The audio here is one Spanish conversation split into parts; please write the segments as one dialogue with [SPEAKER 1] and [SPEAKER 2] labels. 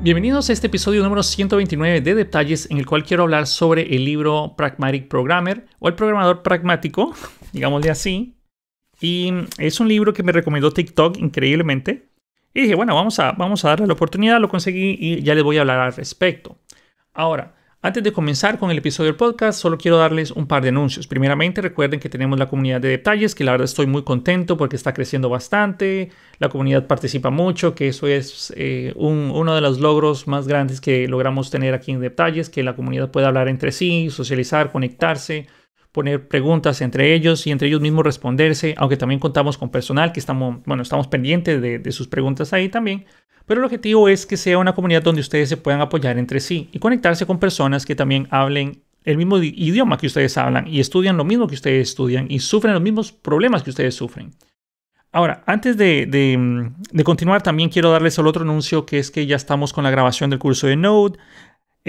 [SPEAKER 1] Bienvenidos a este episodio número 129 de Detalles, en el cual quiero hablar sobre el libro Pragmatic Programmer o el programador pragmático, digámosle así. Y es un libro que me recomendó TikTok increíblemente. Y dije, bueno, vamos a, vamos a darle la oportunidad, lo conseguí y ya les voy a hablar al respecto. Ahora, antes de comenzar con el episodio del podcast, solo quiero darles un par de anuncios. Primeramente, recuerden que tenemos la comunidad de detalles, que la verdad estoy muy contento porque está creciendo bastante, la comunidad participa mucho, que eso es eh, uno de los logros más grandes que logramos tener aquí en detalles, que la comunidad pueda hablar entre sí, socializar, conectarse, poner preguntas entre ellos y entre ellos mismos responderse, aunque también contamos con personal que estamos, bueno, estamos pendientes de, sus preguntas ahí también. Pero el objetivo es que sea una comunidad donde ustedes se puedan apoyar entre sí y conectarse con personas que también hablen el mismo idioma que ustedes hablan y estudian lo mismo que ustedes estudian y sufren los mismos problemas que ustedes sufren. Ahora, antes de, de continuar, también quiero darles el otro anuncio que es que ya estamos con la grabación del curso de Node.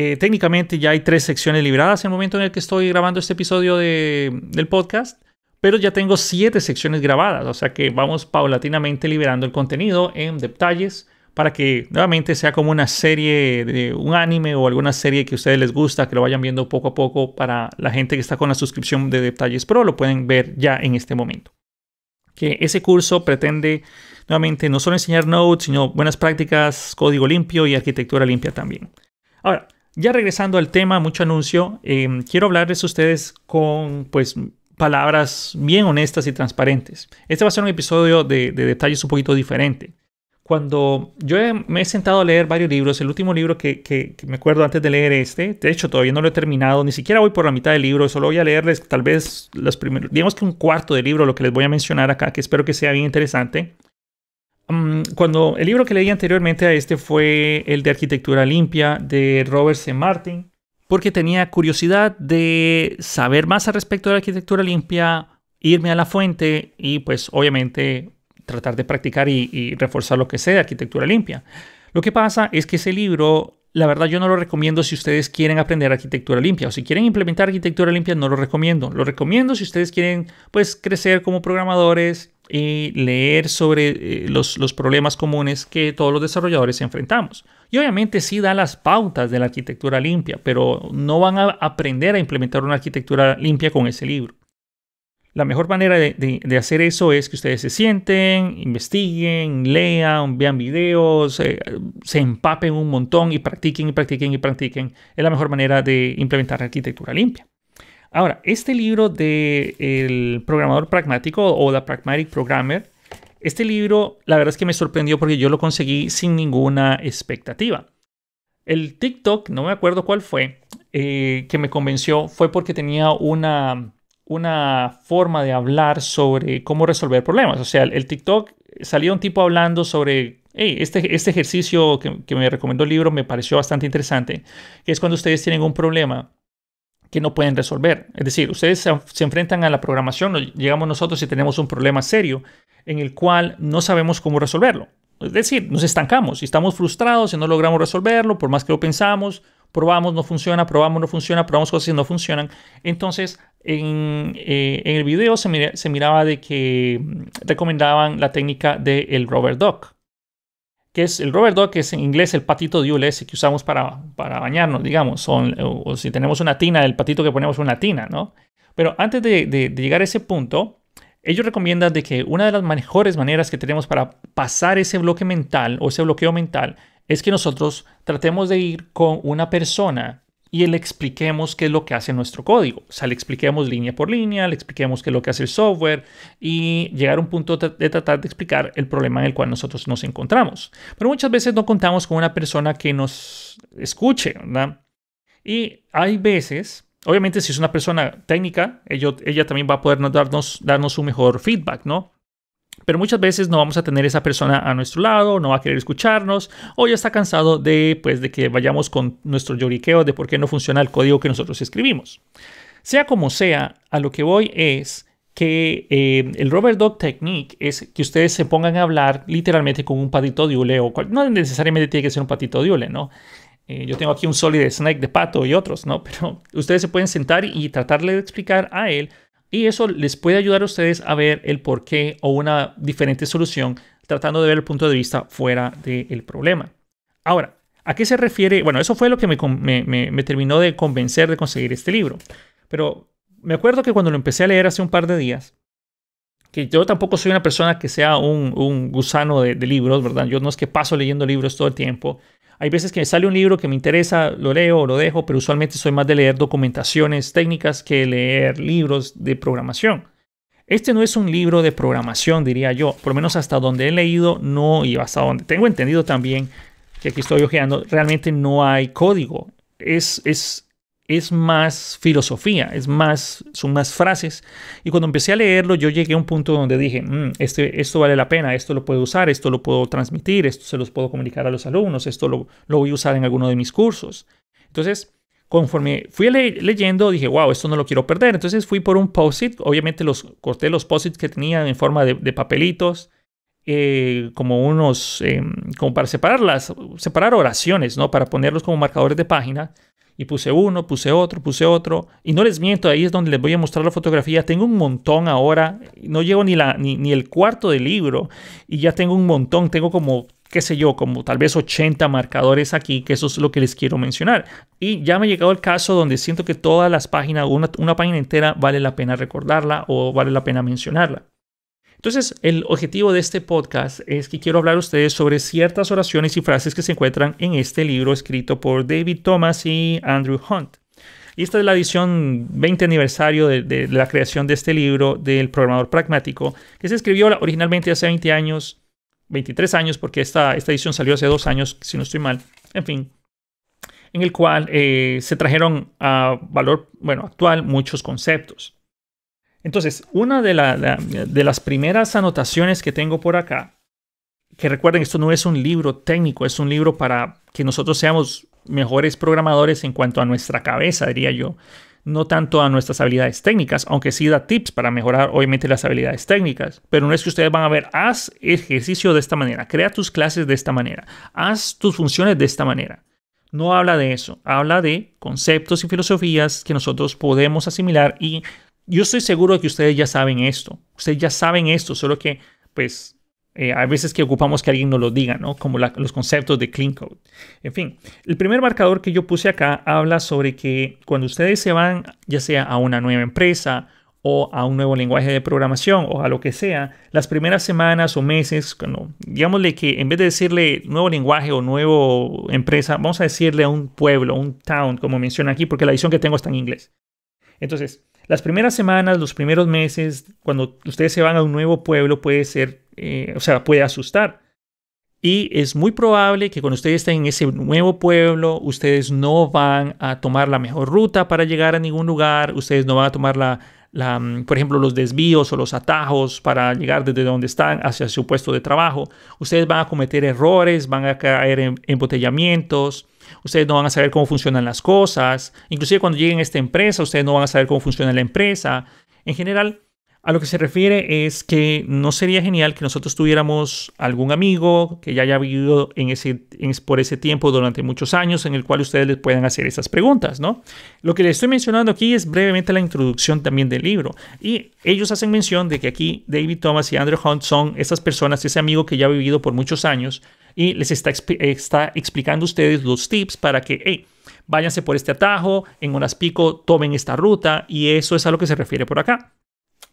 [SPEAKER 1] Eh, técnicamente ya hay tres secciones liberadas en el momento en el que estoy grabando este episodio del podcast, pero ya tengo siete secciones grabadas, o sea que vamos paulatinamente liberando el contenido en detalles para que nuevamente sea como una serie de un anime o alguna serie que a ustedes les gusta, que lo vayan viendo poco a poco para la gente que está con la suscripción de Detalles Pro, lo pueden ver ya en este momento. Que ese curso pretende nuevamente no solo enseñar Node, sino buenas prácticas, código limpio y arquitectura limpia también. Ahora, ya regresando al tema, mucho anuncio, eh, quiero hablarles a ustedes con pues palabras bien honestas y transparentes. Este va a ser un episodio de, detalles un poquito diferente. Cuando yo me he sentado a leer varios libros, el último libro que, me acuerdo antes de leer este, de hecho todavía no lo he terminado, ni siquiera voy por la mitad del libro, solo voy a leerles tal vez los primeros, digamos que un cuarto de libro, lo que les voy a mencionar acá, que espero que sea bien interesante. Mm, cuando el libro que leí anteriormente a este fue el de Arquitectura Limpia de Robert C. Martin, porque tenía curiosidad de saber más al respecto de la arquitectura limpia, irme a la fuente y pues obviamente tratar de practicar y, y reforzar lo que sé de arquitectura limpia. Lo que pasa es que ese libro la verdad yo no lo recomiendo si ustedes quieren aprender arquitectura limpia o si quieren implementar arquitectura limpia, no lo recomiendo. Lo recomiendo si ustedes quieren pues crecer como programadores y leer sobre eh, los, los, problemas comunes que todos los desarrolladores enfrentamos. Y obviamente sí da las pautas de la arquitectura limpia, pero no van a aprender a implementar una arquitectura limpia con ese libro. La mejor manera de, hacer eso es que ustedes se sienten, investiguen, lean, vean videos, eh, se empapen un montón y practiquen y practiquen y practiquen. Es la mejor manera de implementar arquitectura limpia. Ahora, este libro del el programador pragmático o la Pragmatic Programmer, este libro la verdad es que me sorprendió porque yo lo conseguí sin ninguna expectativa. El TikTok, no me acuerdo cuál fue, eh, que me convenció fue porque tenía una una forma de hablar sobre cómo resolver problemas. O sea, el TikTok salió un tipo hablando sobre, este, este ejercicio que, me recomendó el libro me pareció bastante interesante, que es cuando ustedes tienen un problema que no pueden resolver. Es decir, ustedes se, se enfrentan a la programación, llegamos nosotros y tenemos un problema serio en el cual no sabemos cómo resolverlo. Es decir, nos estancamos y estamos frustrados y no logramos resolverlo, por más que lo pensamos, probamos, no funciona, probamos, no funciona, probamos cosas y no funcionan. Entonces, en, eh, el video se, miraba de que mm, recomendaban la técnica del de rubber duck, que es el rubber duck, que es en inglés el patito de ULS que usamos para, para bañarnos, digamos, eh, o, si tenemos una tina, el patito que ponemos una tina, ¿no? Pero antes de, de llegar a ese punto, ellos recomiendan de que una de las mejores maneras que tenemos para pasar ese bloque mental o ese bloqueo mental es que nosotros tratemos de ir con una persona y le expliquemos qué es lo que hace nuestro código. O sea, le expliquemos línea por línea, le expliquemos qué es lo que hace el software y llegar a un punto de tratar de explicar el problema en el cual nosotros nos encontramos. Pero muchas veces no contamos con una persona que nos escuche, ¿verdad? Y hay veces, obviamente si es una persona técnica, ella también va a poder darnos, darnos su mejor feedback, ¿no? Pero muchas veces no vamos a tener esa persona a nuestro lado, no va a querer escucharnos o ya está cansado de, pues, de que vayamos con nuestro lloriqueo de por qué no funciona el código que nosotros escribimos. Sea como sea, a lo que voy es que eh, el Robert Dog Technique es que ustedes se pongan a hablar literalmente con un patito de hule o no necesariamente tiene que ser un patito de hule, ¿no? Eh, yo tengo aquí un solid snake de pato y otros, ¿no? Pero ustedes se pueden sentar y tratarle de explicar a él y eso les puede ayudar a ustedes a ver el porqué o una diferente solución, tratando de ver el punto de vista fuera del problema. Ahora, ¿a qué se refiere? Bueno, eso fue lo que me, me, terminó de convencer de conseguir este libro. Pero me acuerdo que cuando lo empecé a leer hace un par de días, que yo tampoco soy una persona que sea un, un gusano de, de, libros, ¿verdad? Yo no es que paso leyendo libros todo el tiempo, hay veces que me sale un libro que me interesa, lo leo o lo dejo, pero usualmente soy más de leer documentaciones técnicas que leer libros de programación. Este no es un libro de programación, diría yo. Por lo menos hasta donde he leído, no, y hasta donde tengo entendido también, que aquí estoy ojeando, realmente no hay código. Es, es, es más filosofía, es más, son más frases. Y cuando empecé a leerlo, yo llegué a un punto donde dije, mm, este, esto vale la pena, esto lo puedo usar, esto lo puedo transmitir, esto se los puedo comunicar a los alumnos, esto lo, lo voy a usar en alguno de mis cursos. Entonces, conforme fui leyendo, dije, wow, esto no lo quiero perder. Entonces fui por un post-it, obviamente los, corté los post-its que tenía en forma de, papelitos. Eh, como unos, em, como para separarlas, separar oraciones, ¿no? Para ponerlos como marcadores de página y puse uno, puse otro, puse otro. Y no les miento, ahí es donde les voy a mostrar la fotografía. Tengo un montón ahora, no llego ni, la, ni, ni el cuarto del libro y ya tengo un montón, tengo como qué sé yo, como tal vez 80 marcadores aquí, que eso es lo que les quiero mencionar. Y ya me ha llegado el caso donde siento que todas las páginas, una, una página entera, vale la pena recordarla o vale la pena mencionarla. Entonces, el objetivo de este podcast es que quiero hablar a ustedes sobre ciertas oraciones y frases que se encuentran en este libro escrito por David Thomas y Andrew Hunt. Y esta es la edición 20 aniversario de, la creación de este libro del programador pragmático, que se escribió originalmente hace 20 años, 23 años, porque esta, esta edición salió hace dos años, si no estoy mal. En fin, en el cual eh, se trajeron a valor bueno, actual muchos conceptos. Entonces, una de, las primeras anotaciones que tengo por acá, que recuerden, esto no es un libro técnico, es un libro para que nosotros seamos mejores programadores en cuanto a nuestra cabeza, diría yo, no tanto a nuestras habilidades técnicas, aunque sí da tips para mejorar obviamente las habilidades técnicas, pero no es que ustedes van a ver, haz ejercicio de esta manera, crea tus clases de esta manera, haz tus funciones de esta manera. No habla de eso, habla de conceptos y filosofías que nosotros podemos asimilar y yo estoy seguro que ustedes ya saben esto. Ustedes ya saben esto, solo que, pues, eh, hay veces que ocupamos que alguien nos lo diga, ¿no? Como los conceptos de clean code. En fin, el primer marcador que yo puse acá habla sobre que cuando ustedes se van, ya sea a una nueva empresa o a un nuevo lenguaje de programación o a lo que sea, las primeras semanas o meses, cuando, digámosle que en vez de decirle nuevo lenguaje o nueva empresa, vamos a decirle a un pueblo, un town, como menciona aquí, porque la edición que tengo está en inglés. Entonces, las primeras semanas, los primeros meses, cuando ustedes se van a un nuevo pueblo, puede ser, eh, o sea, puede asustar. Y es muy probable que cuando ustedes estén en ese nuevo pueblo, ustedes no van a tomar la mejor ruta para llegar a ningún lugar, ustedes no van a tomar la, mm, por ejemplo, los desvíos o los atajos para llegar desde donde están hacia su puesto de trabajo. Ustedes van a cometer errores, van a caer en embotellamientos, ustedes no van a saber cómo funcionan las cosas, inclusive cuando lleguen a esta empresa, ustedes no van a saber cómo funciona la empresa. En general, a lo que se refiere es que no sería genial que nosotros tuviéramos algún amigo que ya haya vivido en ese, por ese tiempo durante muchos años en el cual ustedes les puedan hacer esas preguntas, ¿no? Lo que les estoy mencionando aquí es brevemente la introducción también del libro. Y ellos hacen mención de que aquí David Thomas y Andrew Hunt son esas personas, ese amigo que ya ha vivido por muchos años y les está, explicando ustedes los tips para que, hey, váyanse por este atajo, en horas pico tomen esta ruta y eso es a lo que se refiere por acá.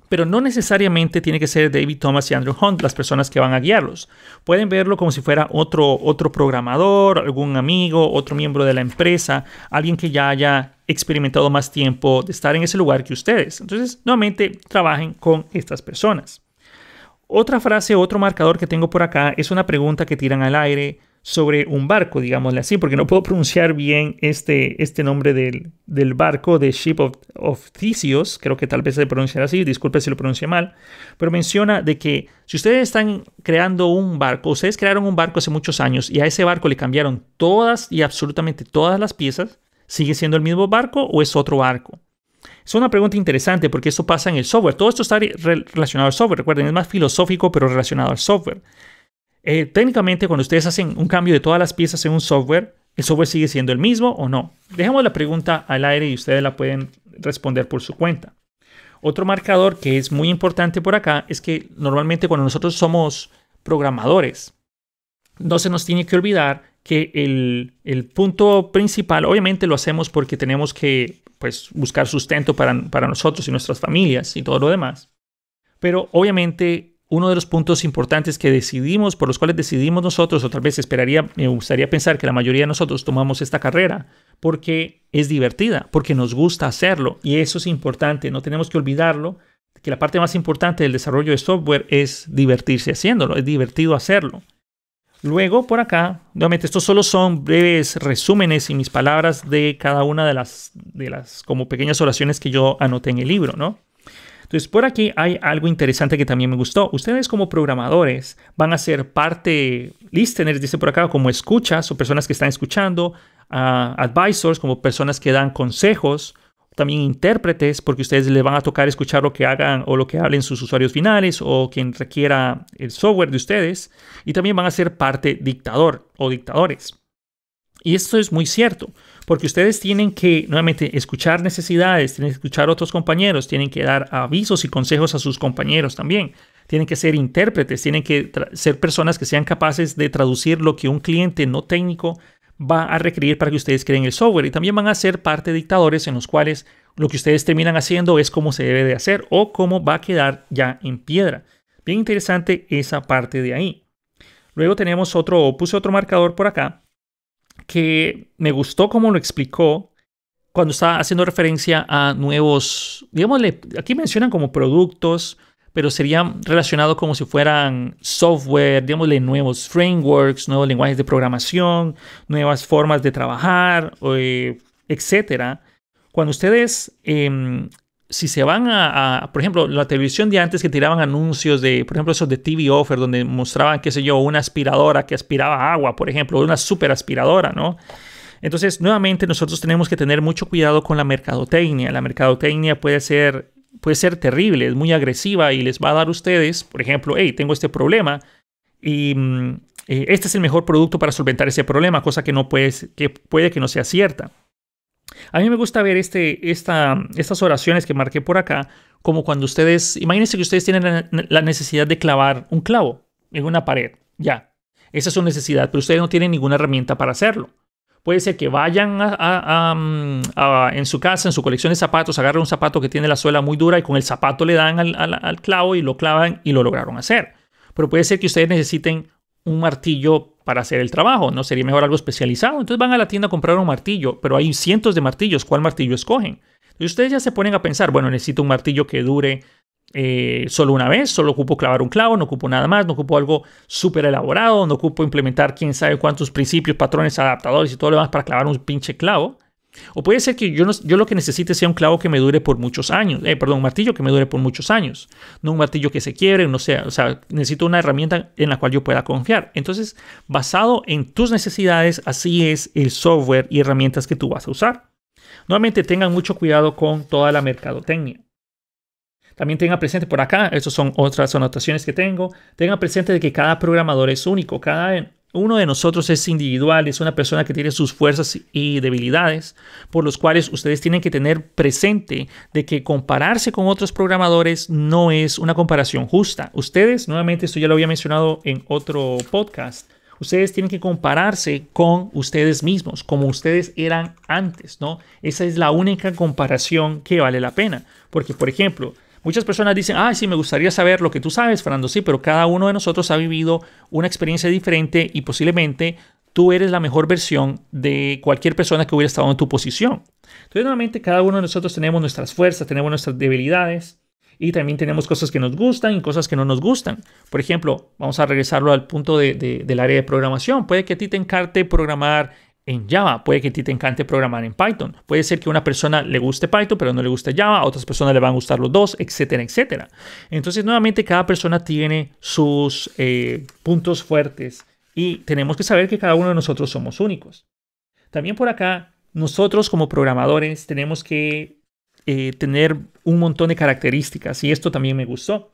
[SPEAKER 1] Pero no necesariamente tiene que ser David Thomas y Andrew Hunt las personas que van a guiarlos. Pueden verlo como si fuera otro, otro programador, algún amigo, otro miembro de la empresa, alguien que ya haya experimentado más tiempo de estar en ese lugar que ustedes. Entonces, nuevamente, trabajen con estas personas. Otra frase, otro marcador que tengo por acá es una pregunta que tiran al aire sobre un barco, digámosle así, porque no puedo pronunciar bien este, este nombre del, barco de Ship of, of, creo que tal vez se pronunciará así, disculpe si lo pronuncio mal, pero menciona de que si ustedes están creando un barco, ustedes crearon un barco hace muchos años y a ese barco le cambiaron todas y absolutamente todas las piezas, ¿sigue siendo el mismo barco o es otro barco? Es una pregunta interesante porque eso pasa en el software. Todo esto está relacionado al software. Recuerden, es más filosófico, pero relacionado al software. Eh, técnicamente, cuando ustedes hacen un cambio de todas las piezas en un software, ¿el software sigue siendo el mismo o no? Dejemos la pregunta al aire y ustedes la pueden responder por su cuenta. Otro marcador que es muy importante por acá es que normalmente cuando nosotros somos programadores, no se nos tiene que olvidar que el punto principal, obviamente lo hacemos porque tenemos que pues, buscar sustento para, nosotros y nuestras familias y todo lo demás. Pero obviamente uno de los puntos importantes que decidimos, por los cuales decidimos nosotros, o tal vez esperaría, me gustaría pensar que la mayoría de nosotros tomamos esta carrera, porque es divertida, porque nos gusta hacerlo, y eso es importante, no tenemos que olvidarlo, que la parte más importante del desarrollo de software es divertirse haciéndolo, es divertido hacerlo. Luego, por acá, nuevamente, estos solo son breves resúmenes y mis palabras de cada una de las, de las como pequeñas oraciones que yo anoté en el libro, ¿no? Entonces, por aquí hay algo interesante que también me gustó. Ustedes como programadores van a ser parte, listeners, dice por acá, como escuchas o personas que están escuchando, ah, advisors, como personas que dan consejos, también intérpretes, porque ustedes le van a tocar escuchar lo que hagan o lo que hablen sus usuarios finales o quien requiera el software de ustedes, y también van a ser parte dictador o dictadores. Y esto es muy cierto, porque ustedes tienen que, nuevamente, escuchar necesidades, tienen que escuchar a otros compañeros, tienen que dar avisos y consejos a sus compañeros también, tienen que ser intérpretes, tienen que ser personas que sean capaces de traducir lo que un cliente no técnico va a requerir para que ustedes creen el software y también van a ser parte de dictadores en los cuales lo que ustedes terminan haciendo es cómo se debe de hacer o cómo va a quedar ya en piedra. Bien interesante esa parte de ahí. Luego tenemos otro, puse otro marcador por acá que me gustó como lo explicó cuando estaba haciendo referencia a nuevos, digámosle, aquí mencionan como productos pero serían relacionados como si fueran software, digámosle, nuevos frameworks, nuevos lenguajes de programación, nuevas formas de trabajar, etc. Eh, etcétera. Cuando ustedes em, si se van a, por ejemplo, la televisión de antes que tiraban anuncios de, por ejemplo, esos de TV Offer, donde mostraban, qué sé yo, una aspiradora que aspiraba agua, por ejemplo, una super aspiradora, ¿no? Entonces, nuevamente, nosotros tenemos que tener mucho cuidado con la mercadotecnia. La mercadotecnia puede ser puede ser terrible, es muy agresiva y les va a dar a ustedes, por ejemplo, hey, tengo este problema y mm, eh, este es el mejor producto para solventar ese problema, cosa que no puedes, que puede que no sea cierta. A mí me gusta ver este, esta, estas oraciones que marqué por acá, como cuando ustedes, imagínense que ustedes tienen la necesidad de clavar un clavo en una pared, ya. Esa es su necesidad, pero ustedes no tienen ninguna herramienta para hacerlo. Puede ser que vayan mm, a, en su casa, en su colección de zapatos, agarren un zapato que tiene la suela muy dura y con el zapato le dan al, clavo y lo clavan y lo lograron hacer. Pero puede ser que ustedes necesiten un martillo para hacer el trabajo, ¿no? Sería mejor algo especializado. Entonces van a la tienda a comprar un martillo, pero hay cientos de martillos, ¿cuál martillo escogen? Y ustedes ya se ponen a pensar, bueno, necesito un martillo que dure eh, solo una vez, solo ocupo clavar un clavo, no ocupo nada más, no ocupo algo súper elaborado, no ocupo implementar quién sabe cuántos principios, patrones, adaptadores y todo lo demás para clavar un pinche clavo. O puede ser que yo, lo que necesite sea un clavo que me dure por muchos años, eh, perdón, un martillo que me dure por muchos años, no un martillo que se quiebre, no sea, o sea, necesito una herramienta en la cual yo pueda confiar. Entonces, basado en tus necesidades, así es el software y herramientas que tú vas a usar. Nuevamente, tengan mucho cuidado con toda la mercadotecnia. También tengan presente por acá, estas son otras anotaciones que tengo, Tenga presente de que cada programador es único, cada uno de nosotros es individual, es una persona que tiene sus fuerzas y debilidades, por los cuales ustedes tienen que tener presente de que compararse con otros programadores no es una comparación justa. Ustedes, nuevamente, esto ya lo había mencionado en otro podcast, ustedes tienen que compararse con ustedes mismos, como ustedes eran antes, ¿no? Esa es la única comparación que vale la pena, porque, por ejemplo, Muchas personas dicen, ah, sí, me gustaría saber lo que tú sabes, Fernando, sí, pero cada uno de nosotros ha vivido una experiencia diferente y posiblemente tú eres la mejor versión de cualquier persona que hubiera estado en tu posición. Entonces, nuevamente, cada uno de nosotros tenemos nuestras fuerzas, tenemos nuestras debilidades y también tenemos cosas que nos gustan y cosas que no nos gustan. Por ejemplo, vamos a regresarlo al punto del área de programación. Puede que a ti te encarte programar en Java. Puede que a ti te encante programar en Python. Puede ser que a una persona le guste Python, pero no le guste Java. A otras personas le van a gustar los dos, etcétera, etcétera. Entonces, nuevamente, cada persona tiene sus eh, puntos fuertes y tenemos que saber que cada uno de nosotros somos únicos. También por acá, nosotros como programadores tenemos que eh, tener un montón de características y esto también me gustó.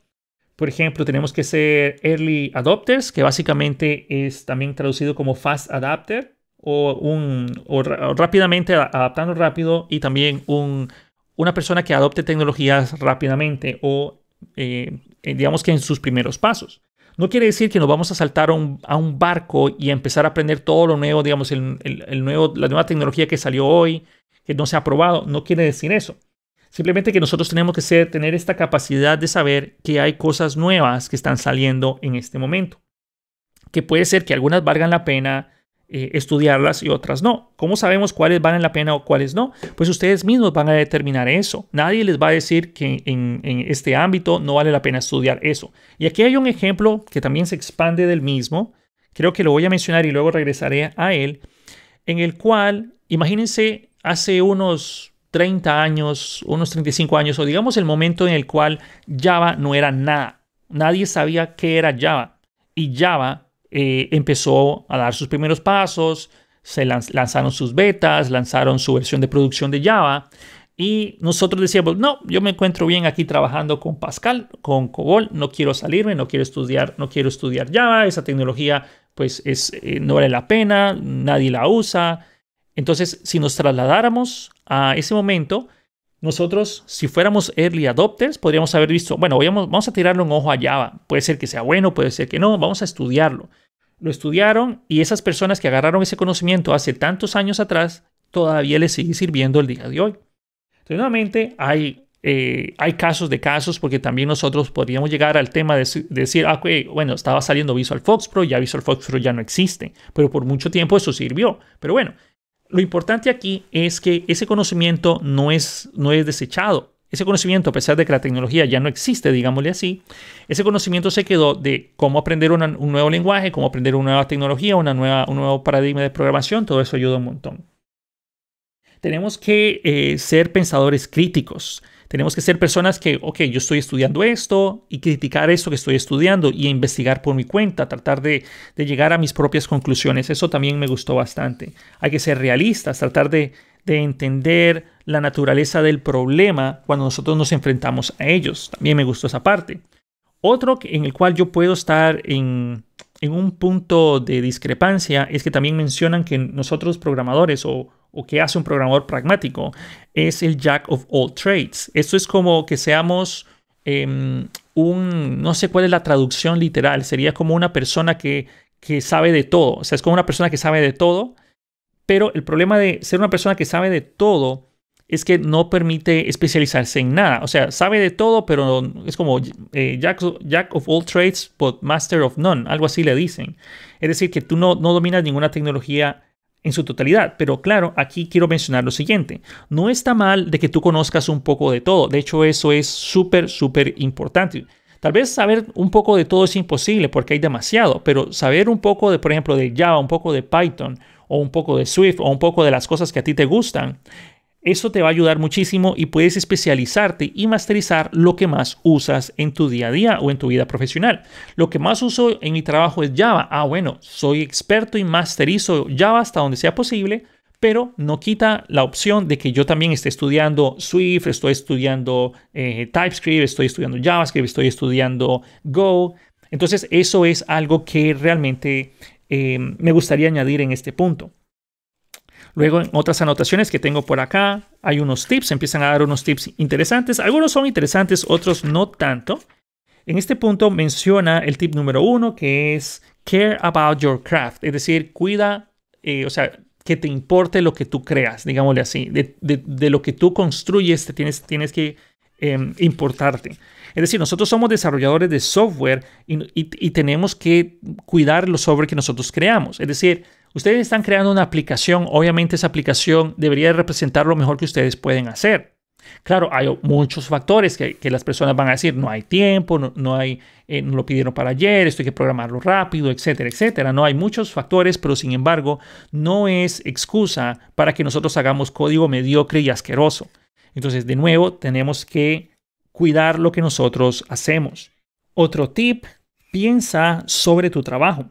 [SPEAKER 1] Por ejemplo, tenemos que ser early adopters, que básicamente es también traducido como fast adapter o, un, o, rápidamente, adaptando rápido y también una persona que adopte tecnologías rápidamente o eh, eh, digamos que en sus primeros pasos. No quiere decir que nos vamos a saltar a un, barco y empezar a aprender todo lo nuevo, digamos, el, nuevo, la nueva tecnología que salió hoy, que no se ha probado. No quiere decir eso. Simplemente que nosotros tenemos que ser, tener esta capacidad de saber que hay cosas nuevas que están saliendo en este momento. Que puede ser que algunas valgan la pena, eh, estudiarlas y otras no. ¿Cómo sabemos cuáles valen la pena o cuáles no? Pues ustedes mismos van a determinar eso. Nadie les va a decir que en, en este ámbito no vale la pena estudiar eso. Y aquí hay un ejemplo que también se expande del mismo. Creo que lo voy a mencionar y luego regresaré a él. En el cual, imagínense, hace unos 30 años, unos 35 años, o digamos el momento en el cual Java no era nada. Nadie sabía qué era Java. Y Java eh, empezó a dar sus primeros pasos, se lanzaron sus betas, lanzaron su versión de producción de Java y nosotros decíamos, no, yo me encuentro bien aquí trabajando con Pascal, con COBOL, no quiero salirme, no quiero estudiar, no quiero estudiar Java, esa tecnología pues es, eh, no vale la pena, nadie la usa. Entonces, si nos trasladáramos a ese momento, nosotros, si fuéramos early adopters, podríamos haber visto, bueno, vamos, vamos a tirarle un ojo a Java. Puede ser que sea bueno, puede ser que no, vamos a estudiarlo lo estudiaron y esas personas que agarraron ese conocimiento hace tantos años atrás todavía les sigue sirviendo el día de hoy. Entonces, nuevamente, hay, eh, hay casos de casos porque también nosotros podríamos llegar al tema de, decir, ah, bueno, estaba saliendo Visual Fox Pro, ya Visual Fox Pro ya no existe, pero por mucho tiempo eso sirvió. Pero bueno, lo importante aquí es que ese conocimiento no es, no es desechado. Ese conocimiento, a pesar de que la tecnología ya no existe, digámosle así, ese conocimiento se quedó de cómo aprender un nuevo lenguaje, cómo aprender una nueva tecnología, una nueva, un nuevo paradigma de programación, todo eso ayuda un montón. Tenemos que eh, ser pensadores críticos. Tenemos que ser personas que, ok, yo estoy estudiando esto y criticar esto que estoy estudiando y investigar por mi cuenta, tratar de, llegar a mis propias conclusiones. Eso también me gustó bastante. Hay que ser realistas, tratar de entender la naturaleza del problema cuando nosotros nos enfrentamos a ellos. También me gustó esa parte. Otro en el cual yo puedo estar en, un punto de discrepancia es que también mencionan que nosotros programadores o, que hace un programador pragmático es el jack of all trades. Esto es como que seamos em, un, no sé cuál es la traducción literal, sería como una persona que, que sabe de todo. O sea, es como una persona que sabe de todo, pero el problema de ser una persona que sabe de todo es que no permite especializarse en nada. O sea, sabe de todo, pero es como eh, jack, jack, of all trades, but master of none. Algo así le dicen. Es decir, que tú no, no dominas ninguna tecnología en su totalidad. Pero claro, aquí quiero mencionar lo siguiente. No está mal de que tú conozcas un poco de todo. De hecho, eso es súper, súper importante. Tal vez saber un poco de todo es imposible porque hay demasiado, pero saber un poco de, por ejemplo, de Java, un poco de Python, o un poco de Swift o un poco de las cosas que a ti te gustan, eso te va a ayudar muchísimo y puedes especializarte y masterizar lo que más usas en tu día a día o en tu vida profesional. Lo que más uso en mi trabajo es Java. Ah, bueno, soy experto y masterizo Java hasta donde sea posible, pero no quita la opción de que yo también esté estudiando Swift, estoy estudiando eh, TypeScript, estoy estudiando JavaScript, estoy estudiando Go. Entonces, eso es algo que realmente eh, me gustaría añadir en este punto. Luego en otras anotaciones que tengo por acá hay unos tips, empiezan a dar unos tips interesantes. Algunos son interesantes, otros no tanto. En este punto menciona el tip número uno que es care about your craft, es decir, cuida, eh, o sea, que te importe lo que tú creas, digámosle así, de, lo que tú construyes, tienes, tienes que em, importarte. Es decir, nosotros somos desarrolladores de software y, tenemos que cuidar los software que nosotros creamos. Es decir, Ustedes están creando una aplicación, obviamente esa aplicación debería representar lo mejor que ustedes pueden hacer. Claro, hay muchos factores que, las personas van a decir, no hay tiempo, no, hay, eh, no lo pidieron para ayer, esto hay que programarlo rápido, etcétera, etcétera. No hay muchos factores, pero sin embargo, no es excusa para que nosotros hagamos código mediocre y asqueroso. Entonces, de nuevo, tenemos que cuidar lo que nosotros hacemos. Otro tip, piensa sobre tu trabajo.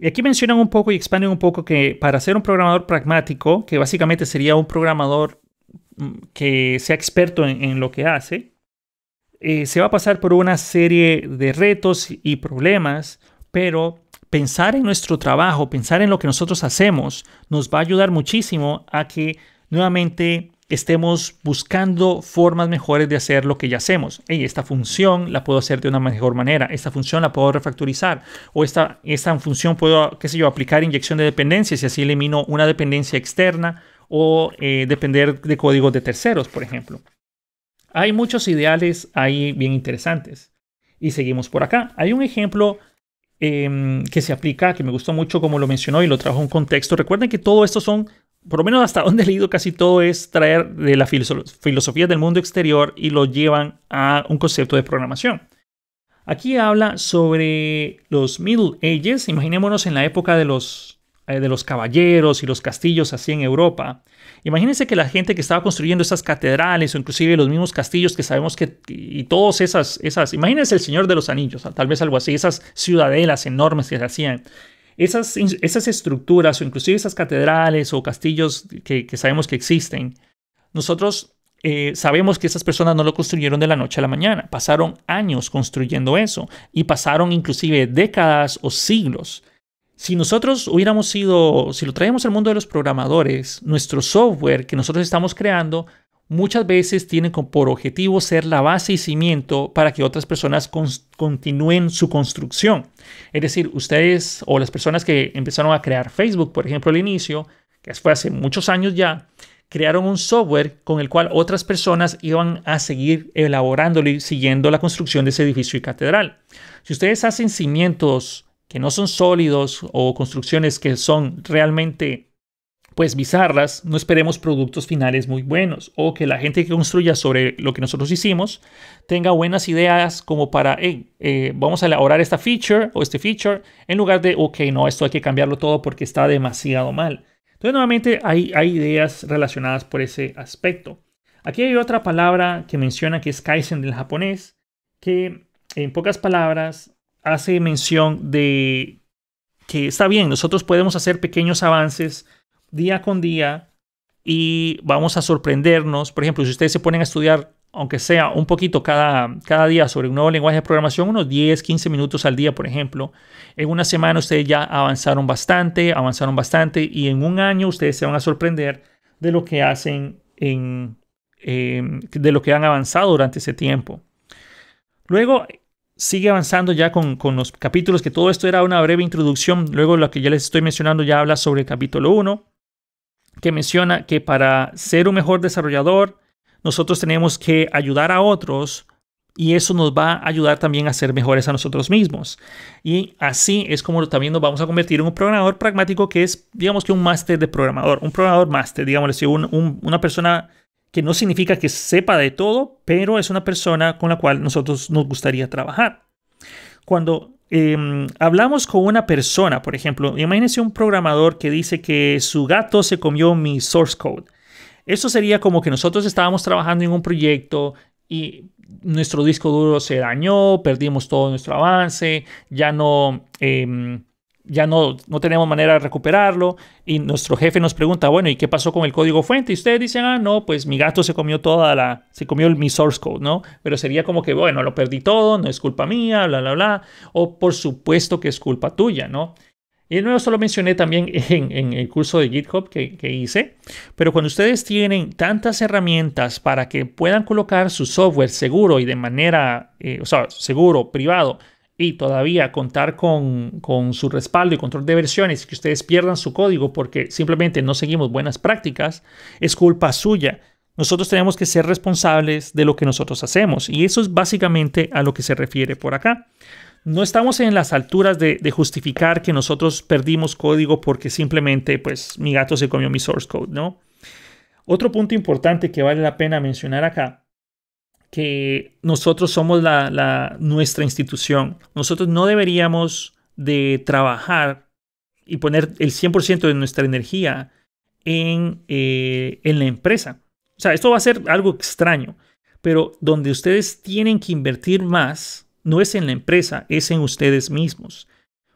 [SPEAKER 1] Y aquí mencionan un poco y expanden un poco que para ser un programador pragmático, que básicamente sería un programador mm, que sea experto en, lo que hace, eh, se va a pasar por una serie de retos y problemas, pero pensar en nuestro trabajo, pensar en lo que nosotros hacemos, nos va a ayudar muchísimo a que nuevamente estemos buscando formas mejores de hacer lo que ya hacemos. Hey, esta función la puedo hacer de una mejor manera, esta función la puedo refactorizar o esta, esta función puedo, qué sé yo, aplicar inyección de dependencias y así elimino una dependencia externa o eh, depender de códigos de terceros, por ejemplo. Hay muchos ideales ahí bien interesantes. Y seguimos por acá. Hay un ejemplo em, que se aplica, que me gustó mucho como lo mencionó y lo trajo en contexto. Recuerden que todo esto son por lo menos hasta donde he leído casi todo, es traer de la filosofía del mundo exterior y lo llevan a un concepto de programación. Aquí habla sobre los Middle Ages, imaginémonos en la época de los, eh, de los caballeros y los castillos así en Europa. Imagínense que la gente que estaba construyendo esas catedrales o inclusive los mismos castillos que sabemos que, y todos esas, esas, imagínense el Señor de los Anillos, tal vez algo así, esas ciudadelas enormes que se hacían esas, estructuras o inclusive esas catedrales o castillos que, sabemos que existen, nosotros eh, sabemos que esas personas no lo construyeron de la noche a la mañana, pasaron años construyendo eso y pasaron inclusive décadas o siglos. Si nosotros hubiéramos sido, si lo traemos al mundo de los programadores, nuestro software que nosotros estamos creando muchas veces tienen por objetivo ser la base y cimiento para que otras personas continúen su construcción. Es decir, ustedes o las personas que empezaron a crear Facebook, por ejemplo, al inicio, que fue hace muchos años ya, crearon un software con el cual otras personas iban a seguir elaborándolo y siguiendo la construcción de ese edificio y catedral. Si ustedes hacen cimientos que no son sólidos o construcciones que son realmente pues bizarras, no esperemos productos finales muy buenos o que la gente que construya sobre lo que nosotros hicimos tenga buenas ideas como para, hey, eh, vamos a elaborar esta feature o este feature en lugar de, ok, no, esto hay que cambiarlo todo porque está demasiado mal. Entonces, nuevamente, hay, ideas relacionadas por ese aspecto. Aquí hay otra palabra que menciona que es Kaizen del japonés, que en pocas palabras hace mención de que está bien, nosotros podemos hacer pequeños avances día con día y vamos a sorprendernos. Por ejemplo, si ustedes se ponen a estudiar, aunque sea un poquito cada, cada día sobre un nuevo lenguaje de programación, unos 10, 15 minutos al día, por ejemplo, en una semana ustedes ya avanzaron bastante, avanzaron bastante y en un año ustedes se van a sorprender de lo que hacen en, em, de lo que han avanzado durante ese tiempo. Luego sigue avanzando ya con, con, los capítulos, que todo esto era una breve introducción. Luego lo que ya les estoy mencionando ya habla sobre el capítulo 1 que menciona que para ser un mejor desarrollador, nosotros tenemos que ayudar a otros y eso nos va a ayudar también a ser mejores a nosotros mismos. Y así es como también nos vamos a convertir en un programador pragmático que es, digamos que un máster de programador, un programador máster, digamos una persona que no significa que sepa de todo, pero es una persona con la cual nosotros nos gustaría trabajar. Cuando Em, hablamos con una persona, por ejemplo, imagínense un programador que dice que su gato se comió mi source code. Eso sería como que nosotros estábamos trabajando en un proyecto y nuestro disco duro se dañó, perdimos todo nuestro avance, ya no... Em, ya no, no tenemos manera de recuperarlo y nuestro jefe nos pregunta, bueno, ¿y qué pasó con el código fuente? Y ustedes dicen, ah, no, pues mi gato se comió toda la, se comió mi source code, ¿no? Pero sería como que, bueno, lo perdí todo, no es culpa mía, bla, bla, bla, o por supuesto que es culpa tuya, ¿no? Y de nuevo, eso lo mencioné también en, el curso de GitHub que, hice, pero cuando ustedes tienen tantas herramientas para que puedan colocar su software seguro y de manera, eh, o sea, seguro, privado, y todavía contar con, su respaldo y control de versiones, que ustedes pierdan su código porque simplemente no seguimos buenas prácticas, es culpa suya. Nosotros tenemos que ser responsables de lo que nosotros hacemos y eso es básicamente a lo que se refiere por acá. No estamos en las alturas de, justificar que nosotros perdimos código porque simplemente pues mi gato se comió mi source code, ¿no? Otro punto importante que vale la pena mencionar acá que nosotros somos la, nuestra institución. Nosotros no deberíamos de trabajar y poner el 100% de nuestra energía en, eh, en la empresa. O sea, esto va a ser algo extraño, pero donde ustedes tienen que invertir más no es en la empresa, es en ustedes mismos.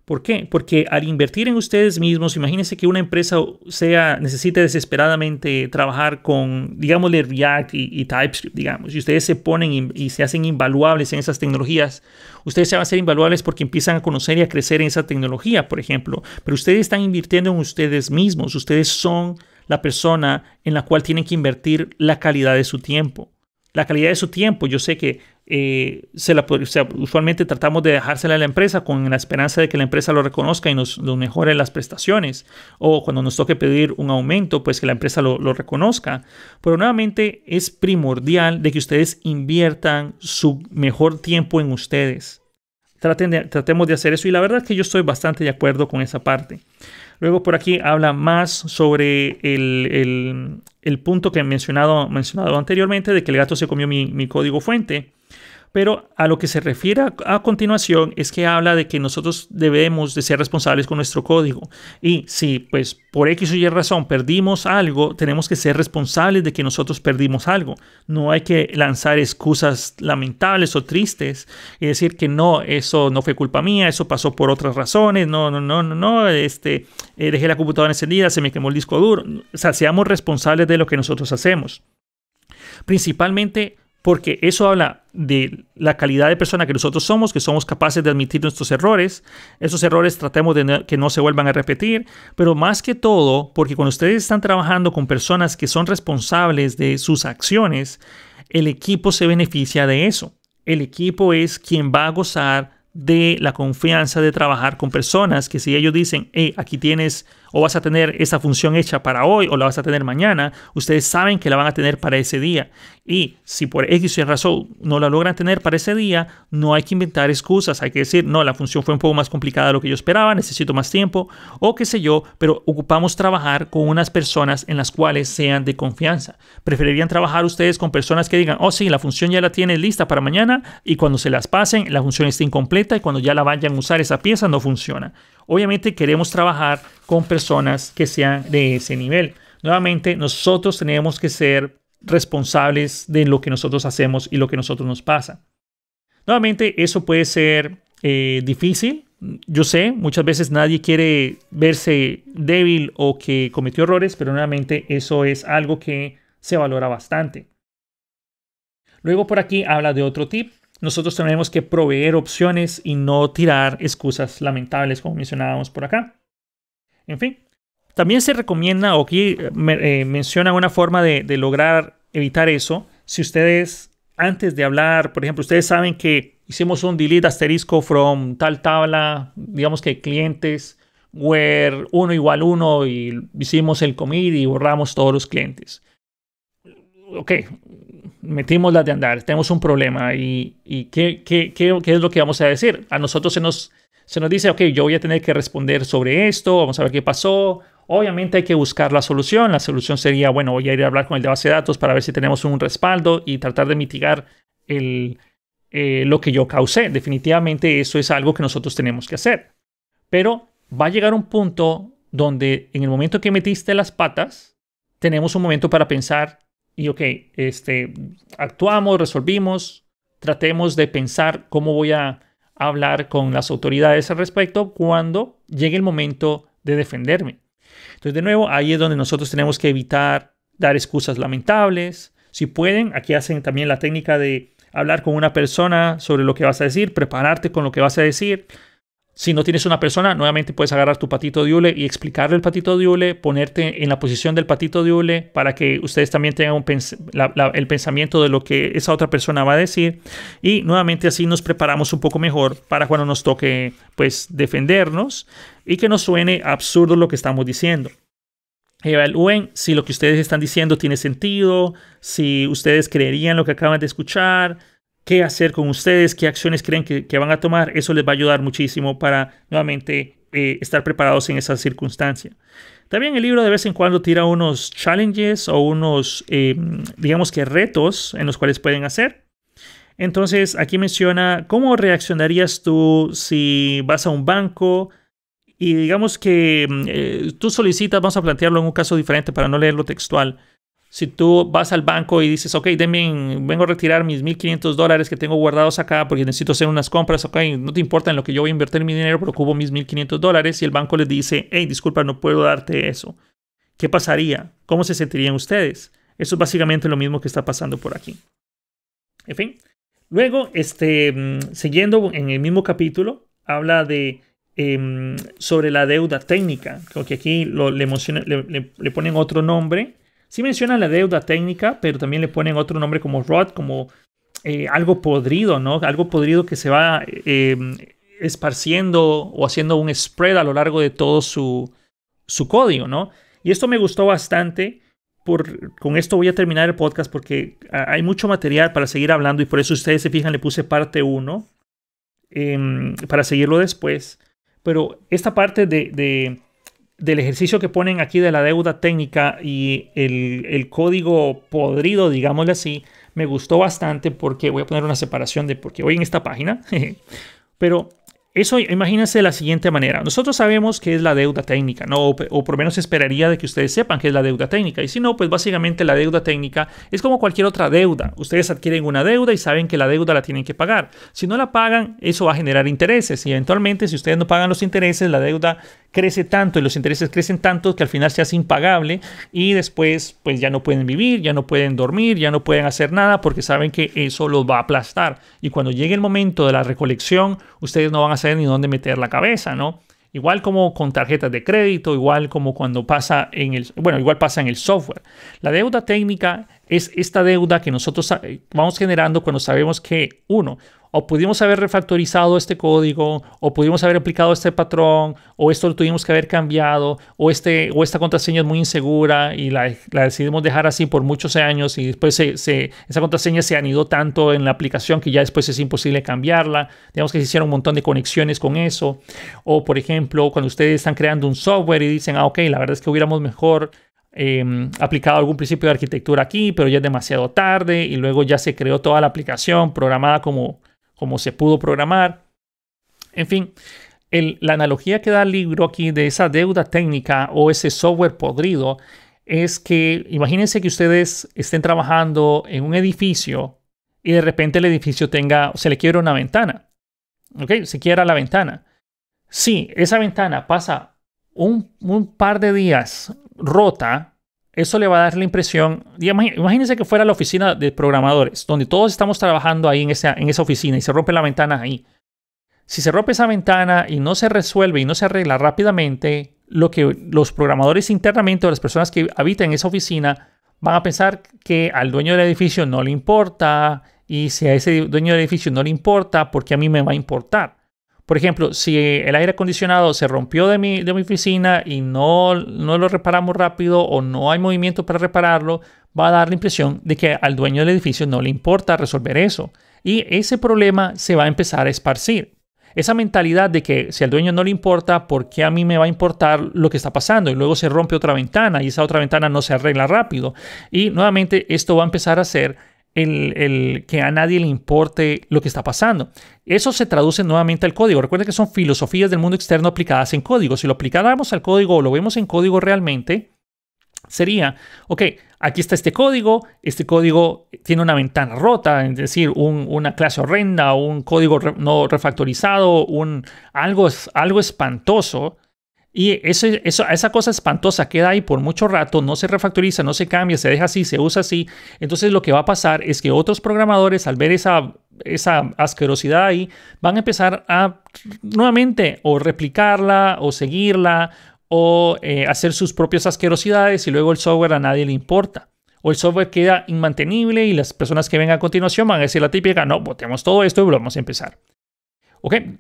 [SPEAKER 1] ¿Por qué? Porque al invertir en ustedes mismos, imagínense que una empresa sea, necesite desesperadamente trabajar con, digamos, React y, TypeScript, digamos, y ustedes se ponen y, y, se hacen invaluables en esas tecnologías, ustedes se van a hacer invaluables porque empiezan a conocer y a crecer en esa tecnología, por ejemplo, pero ustedes están invirtiendo en ustedes mismos, ustedes son la persona en la cual tienen que invertir la calidad de su tiempo la calidad de su tiempo. Yo sé que eh, se la, usualmente tratamos de dejársela a la empresa con la esperanza de que la empresa lo reconozca y nos, mejore las prestaciones. O cuando nos toque pedir un aumento, pues que la empresa lo, reconozca. Pero nuevamente es primordial de que ustedes inviertan su mejor tiempo en ustedes. tratemos de hacer eso y la verdad es que yo estoy bastante de acuerdo con esa parte. Luego por aquí habla más sobre el, el, punto que he mencionado, mencionado anteriormente de que el gato se comió mi código fuente. Pero a lo que se refiere a, continuación es que habla de que nosotros debemos de ser responsables con nuestro código. Y si pues por X o Y razón perdimos algo, tenemos que ser responsables de que nosotros perdimos algo. No hay que lanzar excusas lamentables o tristes y decir que no, eso no fue culpa mía, eso pasó por otras razones, no, no, no, no, no, este, eh, dejé la computadora encendida, se me quemó el disco duro. O sea, seamos responsables de lo que nosotros hacemos. Principalmente porque eso habla de la calidad de persona que nosotros somos, que somos capaces de admitir nuestros errores. Esos errores tratemos de que no se vuelvan a repetir, pero más que todo, porque cuando ustedes están trabajando con personas que son responsables de sus acciones, el equipo se beneficia de eso. El equipo es quien va a gozar de la confianza de trabajar con personas que si ellos dicen, hey, aquí tienes o vas a tener esa función hecha para hoy o la vas a tener mañana, ustedes saben que la van a tener para ese día. Y si por X y razón no la logran tener para ese día, no hay que inventar excusas, hay que decir, no, la función fue un poco más complicada de lo que yo esperaba, necesito más tiempo o qué sé yo, pero ocupamos trabajar con unas personas en las cuales sean de confianza. Preferirían trabajar ustedes con personas que digan, oh sí, la función ya la tiene lista para mañana y cuando se las pasen, la función está incompleta y cuando ya la vayan a usar esa pieza no funciona. Obviamente queremos trabajar con personas que sean de ese nivel. Nuevamente, nosotros tenemos que ser responsables de lo que nosotros hacemos y lo que nosotros nos pasa. Nuevamente, eso puede ser eh, difícil. Yo sé, muchas veces nadie quiere verse débil o que cometió errores, pero nuevamente eso es algo que se valora bastante. Luego por aquí habla de otro tip nosotros tenemos que proveer opciones y no tirar excusas lamentables como mencionábamos por acá. En fin, también se recomienda, o aquí eh, eh, menciona una forma de, lograr evitar eso, si ustedes antes de hablar, por ejemplo, ustedes saben que hicimos un delete asterisco from tal tabla, digamos que clientes, where 1 igual uno y hicimos el commit y borramos todos los clientes. Ok, metimos las de andar, tenemos un problema y, ¿qué, es lo que vamos a decir. A nosotros se nos, se nos dice, ok, yo voy a tener que responder sobre esto, vamos a ver qué pasó. Obviamente hay que buscar la solución. La solución sería, bueno, voy a ir a hablar con el de base de datos para ver si tenemos un respaldo y tratar de mitigar eh, lo que yo causé. Definitivamente eso es algo que nosotros tenemos que hacer. Pero va a llegar un punto donde en el momento que metiste las patas, tenemos un momento para pensar y ok, este, actuamos, resolvimos, tratemos de pensar cómo voy a hablar con las autoridades al respecto cuando llegue el momento de defenderme. Entonces, de nuevo, ahí es donde nosotros tenemos que evitar dar excusas lamentables. Si pueden, aquí hacen también la técnica de hablar con una persona sobre lo que vas a decir, prepararte con lo que vas a decir, si no tienes una persona, nuevamente puedes agarrar tu patito de hule y explicarle el patito de hule, ponerte en la posición del patito de hule para que ustedes también tengan el pensamiento de lo que esa otra persona va a decir. Y nuevamente así nos preparamos un poco mejor para cuando nos toque pues defendernos y que no suene absurdo lo que estamos diciendo evalúen si lo que ustedes están diciendo tiene sentido, si ustedes creerían lo que acaban de escuchar, qué hacer con ustedes, qué acciones creen que, van a tomar. Eso les va a ayudar muchísimo para nuevamente eh, estar preparados en esa circunstancia. También el libro de vez en cuando tira unos challenges o unos, em, digamos que retos en los cuales pueden hacer. Entonces aquí menciona cómo reaccionarías tú si vas a un banco y digamos que em, eh, tú solicitas, vamos a plantearlo en un caso diferente para no leerlo textual si tú vas al banco y dices, ok, vengo a retirar mis 1.500 dólares que tengo guardados acá porque necesito hacer unas compras, ok, no te importa en lo que yo voy a invertir mi dinero, pero cubo mis 1.500 dólares y el banco les dice, hey, disculpa, no puedo darte eso. ¿Qué pasaría? ¿Cómo se sentirían ustedes? Eso es básicamente lo mismo que está pasando por aquí. En fin. Luego, este, mm, siguiendo en el mismo capítulo, habla de em, sobre la deuda técnica, que aquí le ponen otro nombre Sí mencionan la deuda técnica, pero también le ponen otro nombre como rot, como eh, algo podrido, ¿no? Algo podrido que se va em, esparciendo o haciendo un spread a lo largo de todo su, su código, ¿no? Y esto me gustó bastante. Por, con esto voy a terminar el podcast porque ah, hay mucho material para seguir hablando y por eso ustedes se fijan, le puse parte 1 em, para seguirlo después. Pero esta parte de del ejercicio que ponen aquí de la deuda técnica y el, el código podrido, digámosle así, me gustó bastante porque voy a poner una separación de porque voy en esta página, pero eso imagínense de la siguiente manera. Nosotros sabemos que es la deuda técnica, ¿no? O, por lo menos esperaría de que ustedes sepan que es la deuda técnica. Y si no, pues básicamente la deuda técnica es como cualquier otra deuda. Ustedes adquieren una deuda y saben que la deuda la tienen que pagar. Si no la pagan, eso va a generar intereses. Y eventualmente, si ustedes no pagan los intereses, la deuda crece tanto y los intereses crecen tanto que al final se hace impagable y después pues ya no pueden vivir, ya no pueden dormir, ya no pueden hacer nada porque saben que eso los va a aplastar. Y cuando llegue el momento de la recolección, ustedes no van a ni dónde meter la cabeza, ¿no? Igual como con tarjetas de crédito, igual como cuando pasa en el, bueno, igual pasa en el software. La deuda técnica es esta deuda que nosotros eh, vamos generando cuando sabemos que, uno, o pudimos haber refactorizado este código, o pudimos haber aplicado este patrón, o esto lo tuvimos que haber cambiado, o, este, o esta contraseña es muy insegura y la, decidimos dejar así por muchos años y después esa contraseña se anidó tanto en la aplicación que ya después es imposible cambiarla. Digamos que se hicieron un montón de conexiones con eso. O, por ejemplo, cuando ustedes están creando un software y dicen, ah, ok, la verdad es que hubiéramos mejor Em, aplicado algún principio de arquitectura aquí, pero ya es demasiado tarde y luego ya se creó toda la aplicación programada como, como se pudo programar. En fin, la analogía que da el libro aquí de esa deuda técnica o ese software podrido es que imagínense que ustedes estén trabajando en un edificio y de repente el edificio tenga, se le quiebra una ventana. ¿Ok? Se quiebra la ventana. Si esa ventana pasa un, un par de días rota, eso le va a dar la impresión, imagínense que fuera la oficina de programadores, donde todos estamos trabajando ahí en esa, oficina y se rompe la ventana ahí. Si se rompe esa ventana y no se resuelve y no se arregla rápidamente, lo que los programadores internamente o las personas que habitan en esa oficina van a pensar que al dueño del edificio no le importa y si a ese dueño del edificio no le importa, ¿por qué a mí me va a importar? Por ejemplo, si el aire acondicionado se rompió de mi, de mi oficina y no, no lo reparamos rápido o no hay movimiento para repararlo, va a dar la impresión de que al dueño del edificio no le importa resolver eso. Y ese problema se va a empezar a esparcir. Esa mentalidad de que si al dueño no le importa, ¿por qué a mí me va a importar lo que está pasando? Y luego se rompe otra ventana y esa otra ventana no se arregla rápido. Y nuevamente esto va a empezar a ser el, que a nadie le importe lo que está pasando. Eso se traduce nuevamente al código. Recuerda que son filosofías del mundo externo aplicadas en código. Si lo aplicáramos al código o lo vemos en código realmente, sería, ok, aquí está este código, este código tiene una ventana rota, es decir, una clase horrenda, un código no refactorizado, un, algo, algo espantoso y esa cosa espantosa queda ahí por mucho rato, no se refactoriza, no se cambia, se deja así, se usa así. Entonces lo que va a pasar es que otros programadores al ver esa, asquerosidad ahí van a empezar a nuevamente o replicarla o seguirla o eh, hacer sus propias asquerosidades y luego el software a nadie le importa. O el software queda inmantenible y las personas que vengan a continuación van a decir la típica, no, botemos todo esto y volvamos a empezar.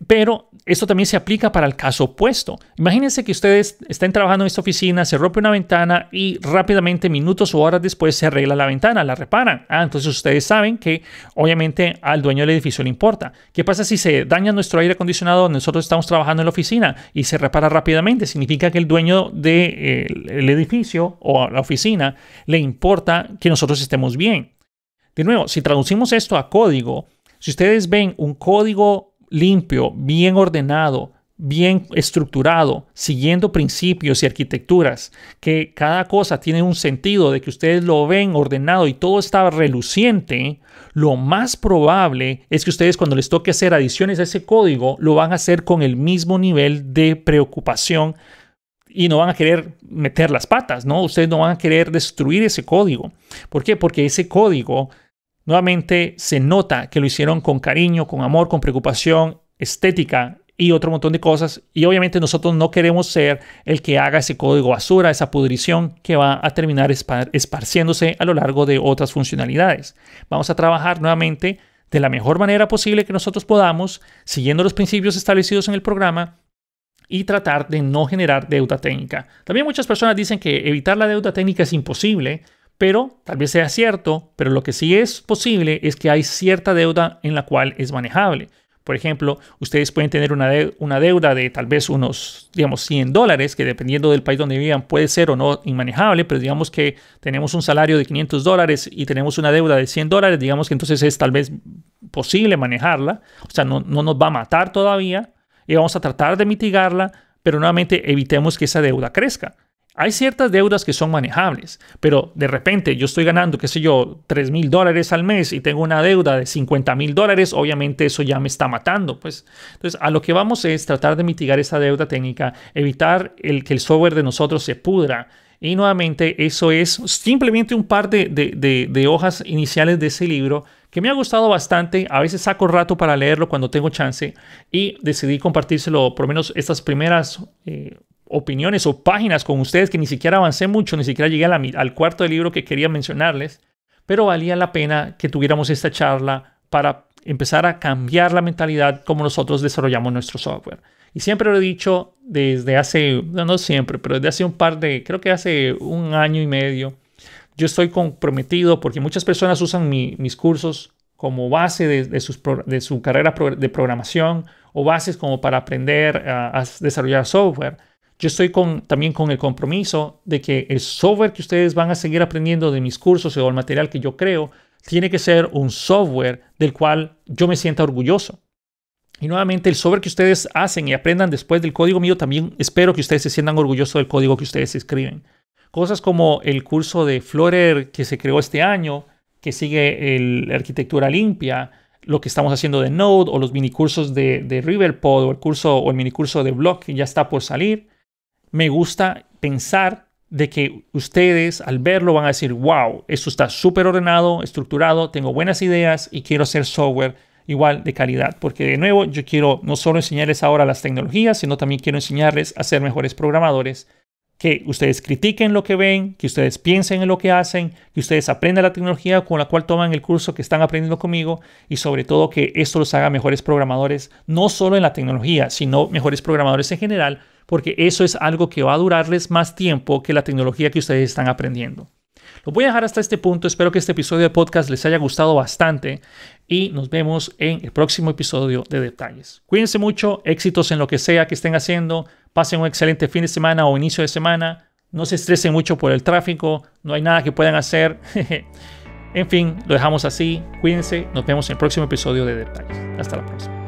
[SPEAKER 1] Pero esto también se aplica para el caso opuesto. Imagínense que ustedes estén trabajando en esta oficina, se rompe una ventana y rápidamente, minutos o horas después, se arregla la ventana, la reparan. Ah, entonces ustedes saben que obviamente al dueño del edificio le importa. ¿Qué pasa si se daña nuestro aire acondicionado? Nosotros estamos trabajando en la oficina y se repara rápidamente. Significa que el dueño del de, eh, edificio o la oficina le importa que nosotros estemos bien. De nuevo, si traducimos esto a código, si ustedes ven un código limpio, bien ordenado, bien estructurado, siguiendo principios y arquitecturas, que cada cosa tiene un sentido, de que ustedes lo ven ordenado y todo está reluciente, lo más probable es que ustedes cuando les toque hacer adiciones a ese código, lo van a hacer con el mismo nivel de preocupación y no van a querer meter las patas, ¿no? Ustedes no van a querer destruir ese código. ¿Por qué? Porque ese código Nuevamente se nota que lo hicieron con cariño, con amor, con preocupación estética y otro montón de cosas. Y obviamente nosotros no queremos ser el que haga ese código basura, esa pudrición que va a terminar esparciéndose a lo largo de otras funcionalidades. Vamos a trabajar nuevamente de la mejor manera posible que nosotros podamos, siguiendo los principios establecidos en el programa y tratar de no generar deuda técnica. También muchas personas dicen que evitar la deuda técnica es imposible pero tal vez sea cierto, pero lo que sí es posible es que hay cierta deuda en la cual es manejable. Por ejemplo, ustedes pueden tener una, deuda de tal vez unos, digamos, 100 dólares, que dependiendo del país donde vivan puede ser o no inmanejable, pero digamos que tenemos un salario de 500 dólares y tenemos una deuda de 100 dólares, digamos que entonces es tal vez posible manejarla, o sea, no, no nos va a matar todavía y vamos a tratar de mitigarla, pero nuevamente evitemos que esa deuda crezca. Hay ciertas deudas que son manejables, pero de repente yo estoy ganando, qué sé yo, 3 mil dólares al mes y tengo una deuda de 50 mil dólares, obviamente eso ya me está matando. Pues. Entonces, a lo que vamos es tratar de mitigar esa deuda técnica, evitar el, que el software de nosotros se pudra. Y nuevamente, eso es simplemente un par de, hojas iniciales de ese libro que me ha gustado bastante. A veces saco rato para leerlo cuando tengo chance y decidí compartírselo, por lo menos estas primeras eh, opiniones o páginas con ustedes que ni siquiera avancé mucho, ni siquiera llegué al cuarto del libro que quería mencionarles, pero valía la pena que tuviéramos esta charla para empezar a cambiar la mentalidad como nosotros desarrollamos nuestro software. Y siempre lo he dicho desde hace, no, siempre, pero desde hace un par de, creo que hace un año y medio, yo estoy comprometido porque muchas personas usan mis cursos como base de, sus, de su carrera de programación o bases como para aprender a, a desarrollar software yo estoy con, también con el compromiso de que el software que ustedes van a seguir aprendiendo de mis cursos o el material que yo creo, tiene que ser un software del cual yo me sienta orgulloso. Y nuevamente, el software que ustedes hacen y aprendan después del código mío, también espero que ustedes se sientan orgullosos del código que ustedes escriben. Cosas como el curso de Flutter que se creó este año, que sigue la arquitectura limpia, lo que estamos haciendo de Node o los minicursos de, de Riverpod o el curso o el minicurso de Block que ya está por salir me gusta pensar de que ustedes al verlo van a decir, wow, esto está súper ordenado, estructurado, tengo buenas ideas y quiero hacer software igual de calidad. Porque de nuevo, yo quiero no solo enseñarles ahora las tecnologías, sino también quiero enseñarles a ser mejores programadores. Que ustedes critiquen lo que ven, que ustedes piensen en lo que hacen, que ustedes aprendan la tecnología con la cual toman el curso que están aprendiendo conmigo y sobre todo que esto los haga mejores programadores, no solo en la tecnología, sino mejores programadores en general, porque eso es algo que va a durarles más tiempo que la tecnología que ustedes están aprendiendo. Lo voy a dejar hasta este punto, espero que este episodio de podcast les haya gustado bastante y nos vemos en el próximo episodio de Detalles. Cuídense mucho, éxitos en lo que sea que estén haciendo, pasen un excelente fin de semana o inicio de semana, no se estresen mucho por el tráfico, no hay nada que puedan hacer. en fin, lo dejamos así, cuídense, nos vemos en el próximo episodio de Detalles. Hasta la próxima.